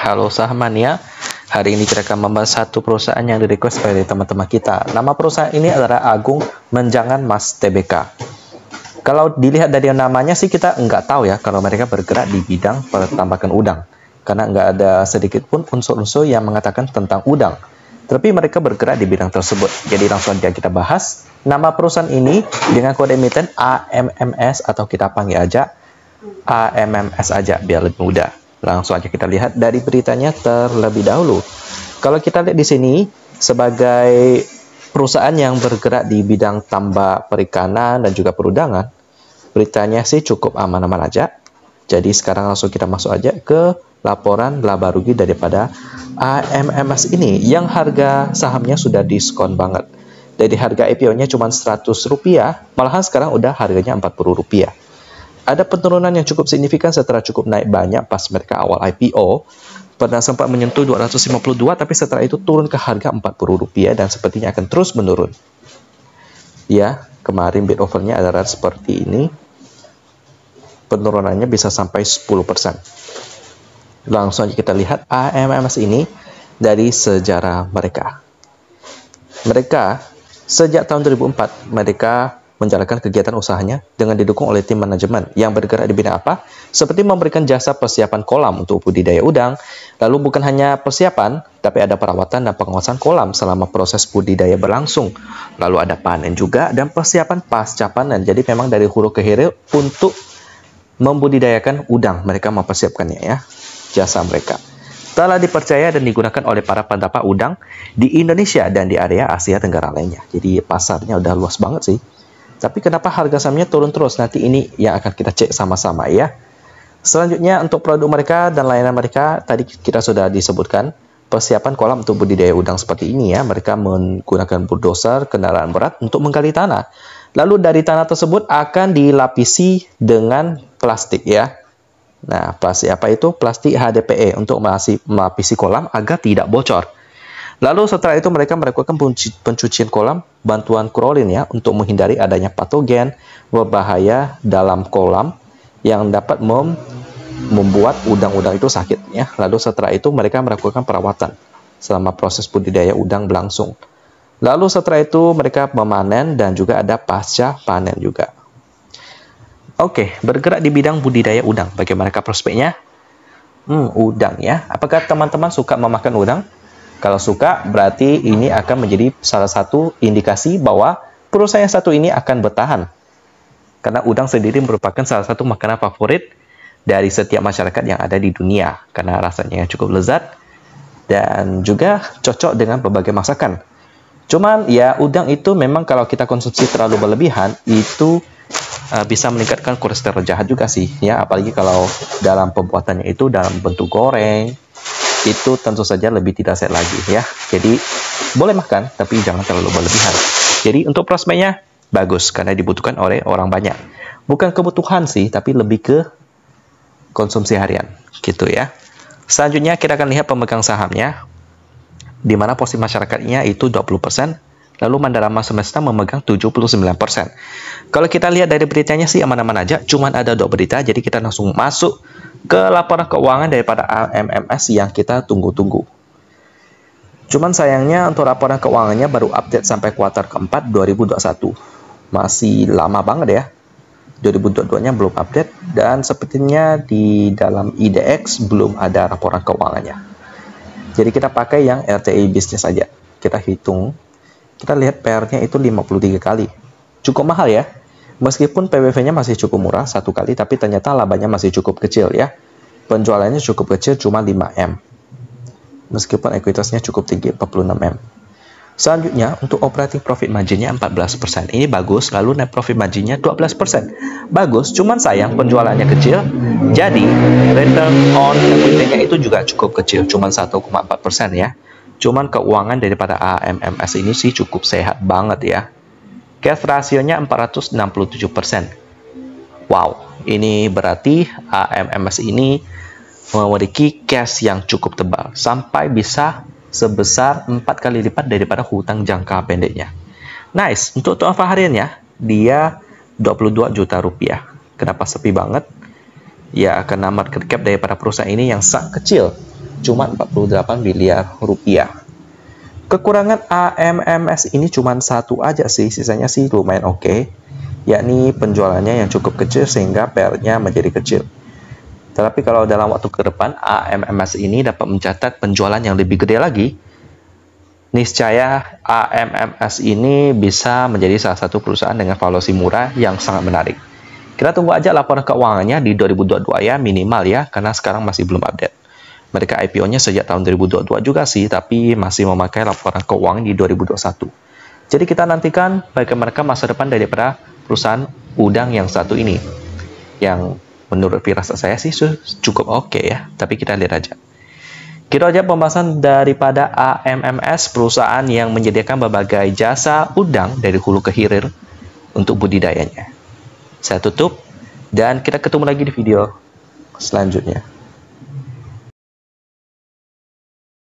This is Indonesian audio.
Halo ya. Hari ini kita akan membahas satu perusahaan yang direquest dari teman-teman kita. Nama perusahaan ini adalah Agung Menjangan Mas TBK. Kalau dilihat dari namanya sih kita nggak tahu ya kalau mereka bergerak di bidang pertambakan udang. Karena nggak ada sedikit pun unsur-unsur yang mengatakan tentang udang. Tapi mereka bergerak di bidang tersebut. Jadi langsung aja kita bahas nama perusahaan ini dengan kode emiten AMMS atau kita panggil aja AMMS aja biar lebih mudah. Langsung aja kita lihat dari beritanya terlebih dahulu. Kalau kita lihat di sini, sebagai perusahaan yang bergerak di bidang tambah perikanan dan juga perudangan, beritanya sih cukup aman-aman aja. Jadi sekarang langsung kita masuk aja ke laporan laba rugi daripada AMMS ini yang harga sahamnya sudah diskon banget. Jadi harga IPO-nya cuma 100 rupiah, malahan sekarang udah harganya 40 rupiah ada penurunan yang cukup signifikan setelah cukup naik banyak pas mereka awal IPO. Pernah sempat menyentuh 252 tapi setelah itu turun ke harga 40 rupiah dan sepertinya akan terus menurun. Ya, kemarin bid overnya adalah seperti ini. Penurunannya bisa sampai 10%. Langsung aja kita lihat AMMS ini dari sejarah mereka. Mereka sejak tahun 2004 mereka menjalankan kegiatan usahanya dengan didukung oleh tim manajemen yang bergerak di bidang apa? Seperti memberikan jasa persiapan kolam untuk budidaya udang, lalu bukan hanya persiapan, tapi ada perawatan dan pengawasan kolam selama proses budidaya berlangsung. Lalu ada panen juga dan persiapan pasca panen. Jadi memang dari hulu ke hilir untuk membudidayakan udang, mereka mempersiapkannya ya, jasa mereka telah dipercaya dan digunakan oleh para pendapat udang di Indonesia dan di area Asia Tenggara lainnya. Jadi pasarnya udah luas banget sih. Tapi kenapa harga sahamnya turun terus? Nanti ini yang akan kita cek sama-sama ya. Selanjutnya untuk produk mereka dan layanan mereka tadi kita sudah disebutkan persiapan kolam untuk budidaya udang seperti ini ya. Mereka menggunakan bulldozer, kendaraan berat untuk menggali tanah. Lalu dari tanah tersebut akan dilapisi dengan plastik ya. Nah, plastik apa itu? Plastik HDPE untuk melapisi kolam agar tidak bocor. Lalu setelah itu mereka melakukan pencucian kolam bantuan krolin ya untuk menghindari adanya patogen berbahaya dalam kolam yang dapat mem membuat udang-udang itu sakit ya. Lalu setelah itu mereka melakukan perawatan selama proses budidaya udang berlangsung. Lalu setelah itu mereka memanen dan juga ada pasca panen juga. Oke, bergerak di bidang budidaya udang. Bagaimana prospeknya? Hmm, udang ya. Apakah teman-teman suka memakan udang? Kalau suka, berarti ini akan menjadi salah satu indikasi bahwa perusahaan yang satu ini akan bertahan. Karena udang sendiri merupakan salah satu makanan favorit dari setiap masyarakat yang ada di dunia karena rasanya cukup lezat dan juga cocok dengan berbagai masakan. Cuman ya udang itu memang kalau kita konsumsi terlalu berlebihan itu uh, bisa meningkatkan kolesterol jahat juga sih ya apalagi kalau dalam pembuatannya itu dalam bentuk goreng itu tentu saja lebih tidak set lagi ya. Jadi boleh makan tapi jangan terlalu berlebihan. Jadi untuk prosmenya bagus karena dibutuhkan oleh orang banyak. Bukan kebutuhan sih tapi lebih ke konsumsi harian gitu ya. Selanjutnya kita akan lihat pemegang sahamnya di mana posisi masyarakatnya itu 20%, lalu Mandarama Semesta memegang 79%. Kalau kita lihat dari beritanya sih aman-aman aja, cuman ada dua berita, jadi kita langsung masuk ke laporan keuangan daripada AMMS yang kita tunggu-tunggu. Cuman sayangnya untuk laporan keuangannya baru update sampai kuartal keempat 2021. Masih lama banget ya. 2022-nya belum update dan sepertinya di dalam IDX belum ada laporan keuangannya. Jadi kita pakai yang RTI bisnis saja. Kita hitung kita lihat PR-nya itu 53 kali. Cukup mahal ya. Meskipun pwv nya masih cukup murah, satu kali, tapi ternyata labanya masih cukup kecil ya. Penjualannya cukup kecil, cuma 5M. Meskipun ekuitasnya cukup tinggi, 46M. Selanjutnya, untuk operating profit marginnya 14%. Ini bagus, lalu net profit marginnya 12%. Bagus, cuman sayang penjualannya kecil, jadi return on equity-nya itu juga cukup kecil, cuma 1,4% ya. Cuman keuangan daripada AMMS ini sih cukup sehat banget ya. Cash rasionya 467%. Wow, ini berarti AMMS ini memiliki cash yang cukup tebal sampai bisa sebesar 4 kali lipat daripada hutang jangka pendeknya. Nice, untuk tuan Fahrin ya, dia 22 juta rupiah. Kenapa sepi banget? Ya, karena market cap daripada perusahaan ini yang sangat kecil cuma 48 miliar rupiah. Kekurangan AMMS ini cuma satu aja sih, sisanya sih lumayan oke, okay, yakni penjualannya yang cukup kecil sehingga pr menjadi kecil. Tetapi kalau dalam waktu ke depan AMMS ini dapat mencatat penjualan yang lebih gede lagi, niscaya AMMS ini bisa menjadi salah satu perusahaan dengan valuasi murah yang sangat menarik. Kita tunggu aja laporan keuangannya di 2022 ya minimal ya karena sekarang masih belum update. Mereka IPO-nya sejak tahun 2022 juga sih, tapi masih memakai laporan keuangan di 2021. Jadi kita nantikan bagaimana masa depan daripada perusahaan udang yang satu ini. Yang menurut firasat saya sih cukup oke okay ya, tapi kita lihat aja. Kita aja pembahasan daripada AMMS, perusahaan yang menyediakan berbagai jasa udang dari hulu ke hilir untuk budidayanya. Saya tutup, dan kita ketemu lagi di video selanjutnya.